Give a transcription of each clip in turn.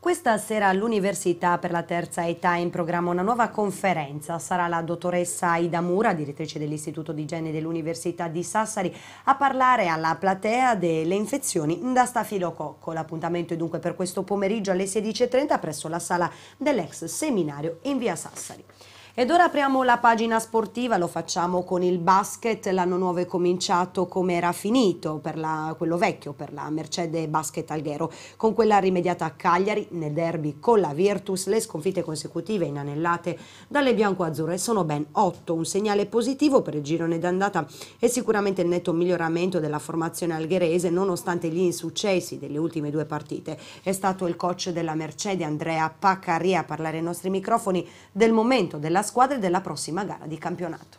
Questa sera all'Università per la Terza Età è in programma una nuova conferenza. Sarà la dottoressa Aida Mura, direttrice dell'Istituto di Igiene dell'Università di Sassari, a parlare alla platea delle infezioni da stafilococco. L'appuntamento è dunque per questo pomeriggio alle 16.30 presso la sala dell'ex seminario in via Sassari. Ed ora apriamo la pagina sportiva, lo facciamo con il basket, l'anno nuovo è cominciato come era finito, per la, quello vecchio, per la Mercedes Basket Alghero, con quella rimediata a Cagliari nel derby con la Virtus, le sconfitte consecutive inanellate dalle bianco-azzurre sono ben 8, un segnale positivo per il girone d'andata e sicuramente il netto miglioramento della formazione algherese nonostante gli insuccessi delle ultime due partite. È stato il coach della Mercedes Andrea Paccaria a parlare ai nostri microfoni del momento della della squadra e della prossima gara di campionato.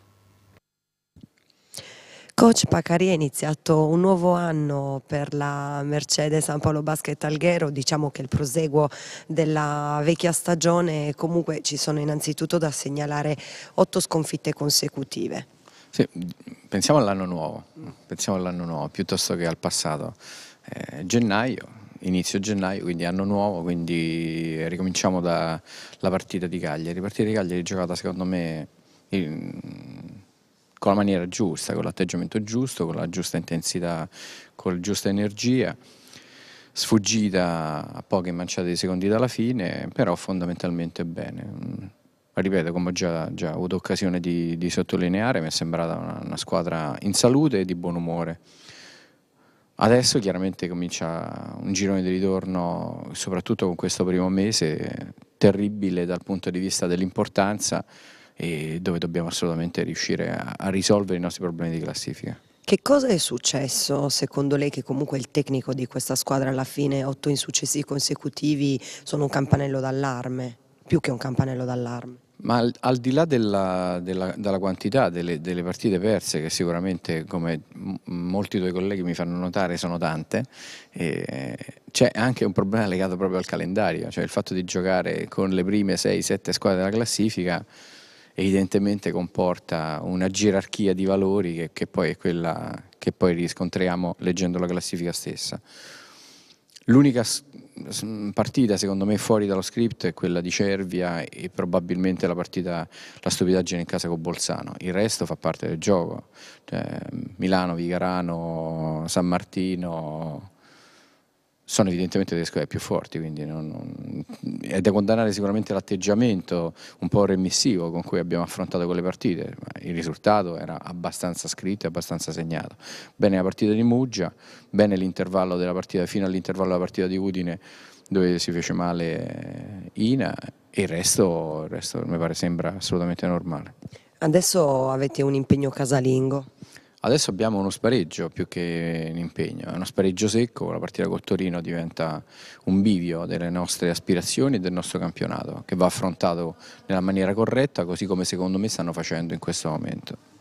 Coach Pacari è iniziato un nuovo anno per la Mercedes San Paolo Basket Alghero, diciamo che il proseguo della vecchia stagione comunque ci sono innanzitutto da segnalare otto sconfitte consecutive. Sì, pensiamo all'anno nuovo, pensiamo all'anno nuovo, piuttosto che al passato. Eh, gennaio, inizio gennaio, quindi anno nuovo, quindi ricominciamo dalla partita di Cagliari. La partita di Cagliari è giocata secondo me in, con la maniera giusta, con l'atteggiamento giusto, con la giusta intensità, con la giusta energia, sfuggita a poche manciate di secondi dalla fine, però fondamentalmente bene. Ripeto, come ho già, già avuto occasione di, di, sottolineare, mi è sembrata una, una squadra in salute e di buon umore. Adesso chiaramente comincia un girone di ritorno, soprattutto con questo primo mese, terribile dal punto di vista dell'importanza e dove dobbiamo assolutamente riuscire a, a risolvere i nostri problemi di classifica. Che cosa è successo secondo lei che comunque il tecnico di questa squadra alla fine otto insuccessi consecutivi sono un campanello d'allarme, più che un campanello d'allarme? Ma al, al, di là della, della, della quantità delle, delle, partite perse, che sicuramente, come molti tuoi colleghi mi fanno notare, sono tante, eh, c'è anche un problema legato proprio al calendario, cioè il fatto di giocare con le prime 6-7 squadre della classifica evidentemente comporta una gerarchia di valori che, che, poi è quella che poi riscontriamo leggendo la classifica stessa. L'unica partita secondo me fuori dallo script è quella di Cervia e probabilmente la partita, la stupidaggine in casa con Bolzano, il resto fa parte del gioco, cioè, Milano, Vigarano, San Martino, sono evidentemente delle squadre più forti, quindi non, non, è da condannare sicuramente l'atteggiamento un po' remissivo con cui abbiamo affrontato quelle partite, il risultato era abbastanza scritto e abbastanza segnato. Bene la partita di Muggia, bene l'intervallo della partita, fino all'intervallo della partita di Udine dove si fece male eh, Ina e il resto, il resto mi pare sembra assolutamente normale. Adesso avete un impegno casalingo, Adesso abbiamo uno spareggio più che un impegno, è uno spareggio secco, la partita col Torino diventa un bivio delle nostre aspirazioni e del nostro campionato, che va affrontato nella maniera corretta, così come secondo me stanno facendo in questo momento.